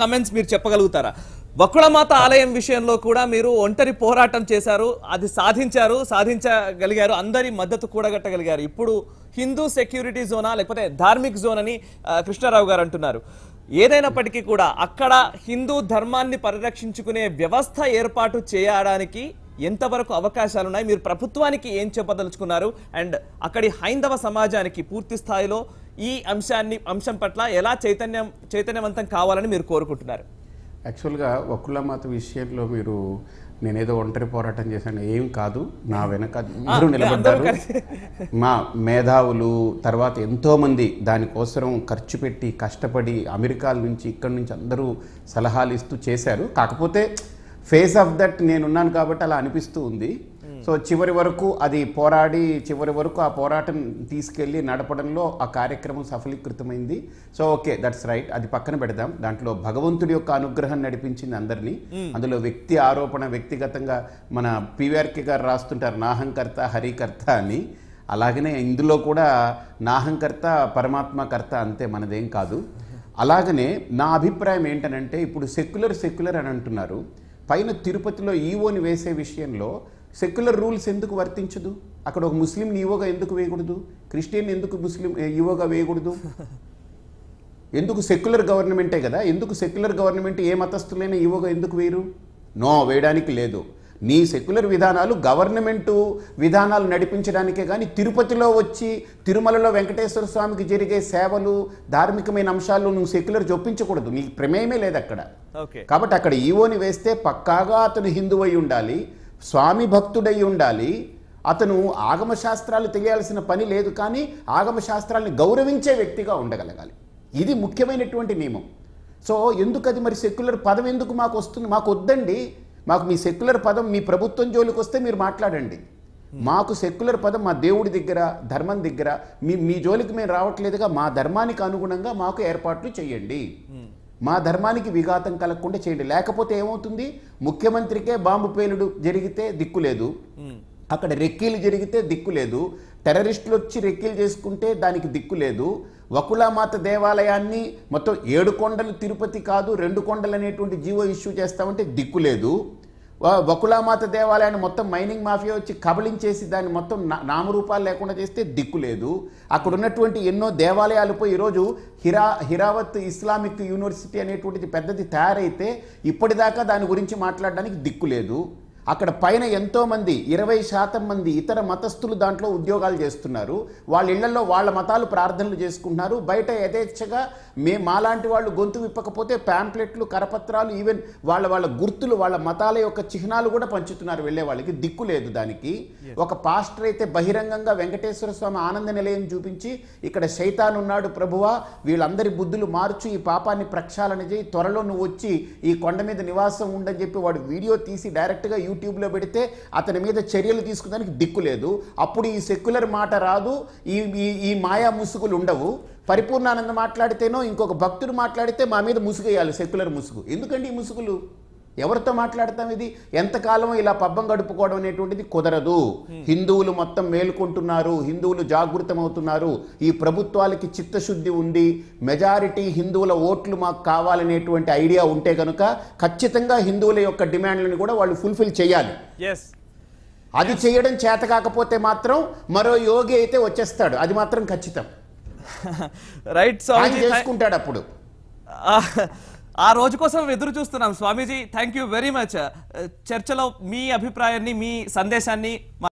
comments మీరు చెప్పగలుగుతారా వకుళమాత ఆలయం విషయంలో కూడా మీరు ఒంటరి పోరాటం చేశారు అది సాధించారు సాధించగలిగారు అందరి మద్దతు కూడగట్టగలిగారు ఇప్పుడు హిందూ సెక్యూరిటీ జోనా లేకపోతే ధార్మిక్ జోన్ అని కృష్ణారావు గారు అంటున్నారు ఏదైనప్పటికీ కూడా అక్కడ హిందూ ధర్మాన్ని పరిరక్షించుకునే వ్యవస్థ ఏర్పాటు చేయడానికి ఎంతవరకు అవకాశాలు ఉన్నాయి మీరు ప్రభుత్వానికి ఏం చెప్పదలుచుకున్నారు అండ్ అక్కడి హైందవ సమాజానికి పూర్తి స్థాయిలో ఈ అంశాన్ని అంశం పట్ల ఎలా చైతన్యం చైతన్యవంతం కావాలని మీరు కోరుకుంటున్నారు యాక్చువల్గా మాత విషయంలో మీరు నేనేదో ఒంటరి పోరాటం చేశాను ఏం కాదు నా వెనక మీరు నిలబడ్డారు మా మేధావులు తర్వాత ఎంతోమంది దానికోసం ఖర్చు పెట్టి కష్టపడి అమెరికాల నుంచి ఇక్కడి నుంచి అందరూ సలహాలు ఇస్తూ చేశారు కాకపోతే ఫేస్ ఆఫ్ దట్ నేనున్నాను కాబట్టి అలా అనిపిస్తూ ఉంది సో చివరి వరకు అది పోరాడి చివరి వరకు ఆ పోరాటం తీసుకెళ్ళి నడపడంలో ఆ కార్యక్రమం సఫలీకృతమైంది సో ఓకే దట్స్ రైట్ అది పక్కన పెడదాం దాంట్లో భగవంతుడి యొక్క అనుగ్రహం నడిపించింది అందరినీ అందులో వ్యక్తి ఆరోపణ వ్యక్తిగతంగా మన పివిఆర్కే గారు రాస్తుంటారు నాహంకర్త హరికర్త అని అలాగనే ఇందులో కూడా నాహంకర్త పరమాత్మకర్త అంతే మనదేం కాదు అలాగనే నా అభిప్రాయం ఏంటనంటే ఇప్పుడు సెక్యులర్ సెక్యులర్ అని అంటున్నారు పైన తిరుపతిలో ఈవోని వేసే విషయంలో సెక్యులర్ రూల్స్ ఎందుకు వర్తించదు అక్కడ ఒక ముస్లిం ఈవోగా ఎందుకు వేయకూడదు క్రిస్టియన్ ఎందుకు ముస్లిం ఈవోగా వేయకూడదు ఎందుకు సెక్యులర్ గవర్నమెంటే కదా ఎందుకు సెక్యులర్ గవర్నమెంట్ ఏ మతస్థులైన ఈవోగా ఎందుకు వేయరు నో వేయడానికి లేదు నీ సెక్యులర్ విధానాలు గవర్నమెంటు విధానాలు నడిపించడానికే కానీ తిరుపతిలో వచ్చి తిరుమలలో వెంకటేశ్వర స్వామికి జరిగే సేవలు ధార్మికమైన అంశాలు నువ్వు సెక్యులర్ చొప్పించకూడదు నీకు ప్రమేయమే లేదు అక్కడ కాబట్టి అక్కడ ఈవోని వేస్తే పక్కాగా అతను అయి ఉండాలి స్వామి భక్తుడై ఉండాలి అతను ఆగమశాస్త్రాలు తెలియాల్సిన పని లేదు కానీ ఆగమశాస్త్రాలను గౌరవించే వ్యక్తిగా ఉండగలగాలి ఇది ముఖ్యమైనటువంటి నియమం సో ఎందుకు అది మరి సెక్యులర్ పదం ఎందుకు మాకు వస్తుంది మాకు వద్దండి మాకు మీ సెక్యులర్ పదం మీ ప్రభుత్వం జోలికి వస్తే మీరు మాట్లాడండి మాకు సెక్యులర్ పదం మా దేవుడి దగ్గర ధర్మం దగ్గర మీ మీ జోలికి మేము రావట్లేదుగా మా ధర్మానికి అనుగుణంగా మాకు ఏర్పాట్లు చేయండి మా ధర్మానికి విఘాతం కలగకుండా చేయండి లేకపోతే ఏమవుతుంది ముఖ్యమంత్రికే బాంబు పేలుడు జరిగితే దిక్కు లేదు అక్కడ రెక్కీలు జరిగితే దిక్కు లేదు టెర్రరిస్టులు వచ్చి రెక్కీలు చేసుకుంటే దానికి దిక్కు లేదు వకులామాత దేవాలయాన్ని మొత్తం ఏడు కొండలు తిరుపతి కాదు రెండు కొండలు అనేటువంటి జీవో ఇష్యూ చేస్తామంటే దిక్కు లేదు వకులామాత దేవాలయాన్ని మొత్తం మైనింగ్ మాఫియా వచ్చి కబలించేసి దాన్ని మొత్తం నామరూపాలు లేకుండా చేస్తే దిక్కు లేదు అక్కడ ఉన్నటువంటి ఎన్నో దేవాలయాలు పోయి ఈరోజు హిరా హిరావత్ ఇస్లామిక్ యూనివర్సిటీ అనేటువంటిది పెద్దది తయారైతే ఇప్పటిదాకా దాని గురించి మాట్లాడడానికి దిక్కు లేదు అక్కడ పైన ఎంతోమంది ఇరవై శాతం మంది ఇతర మతస్థులు దాంట్లో ఉద్యోగాలు చేస్తున్నారు వాళ్ళ ఇళ్లలో వాళ్ళ మతాలు ప్రార్థనలు చేసుకుంటున్నారు బయట యథేచ్ఛగా మే మాలాంటి వాళ్ళు గొంతు విప్పకపోతే ప్యాంప్లెట్లు కరపత్రాలు ఈవెన్ వాళ్ళ వాళ్ళ గుర్తులు వాళ్ళ మతాల యొక్క చిహ్నాలు కూడా పంచుతున్నారు వెళ్ళే వాళ్ళకి దిక్కు లేదు దానికి ఒక పాస్టర్ అయితే బహిరంగంగా వెంకటేశ్వర స్వామి ఆనంద నిలయం చూపించి ఇక్కడ శైతానున్నాడు ప్రభువా వీళ్ళందరి బుద్ధులు మార్చు ఈ పాపాన్ని ప్రక్షాళన చేయి త్వరలో నువ్వు వచ్చి ఈ కొండ మీద నివాసం ఉండని చెప్పి వాడు వీడియో తీసి డైరెక్ట్గా యూ యూట్యూబ్లో పెడితే అతని మీద చర్యలు తీసుకోవడానికి దిక్కు లేదు అప్పుడు ఈ సెక్యులర్ మాట రాదు ఈ ఈ మాయా ముసుగులు ఉండవు పరిపూర్ణానంద మాట్లాడితేనో ఇంకొక భక్తుడు మాట్లాడితే మా మీద వేయాలి సెక్యులర్ ముసుగు ఎందుకండి ఈ ముసుగులు ఎవరితో మాట్లాడతాం ఇది ఎంతకాలం ఇలా పబ్బం గడుపుకోవడం అనేటువంటిది కుదరదు హిందువులు మొత్తం మేల్కొంటున్నారు హిందువులు జాగృతమవుతున్నారు ఈ ప్రభుత్వాలకి చిత్తశుద్ధి ఉంది మెజారిటీ హిందువుల ఓట్లు మాకు కావాలనేటువంటి ఐడియా ఉంటే కనుక ఖచ్చితంగా హిందువుల యొక్క డిమాండ్లను కూడా వాళ్ళు ఫుల్ఫిల్ చేయాలి అది చేయడం చేత కాకపోతే మాత్రం మరో యోగి అయితే వచ్చేస్తాడు అది మాత్రం ఖచ్చితం రైట్ చేసుకుంటాడు అప్పుడు ఆ రోజు కోసం ఎదురు చూస్తున్నాం Swamiji thank you very much చర్చలో మీ అభిప్రాయాన్ని మీ సందేశాన్ని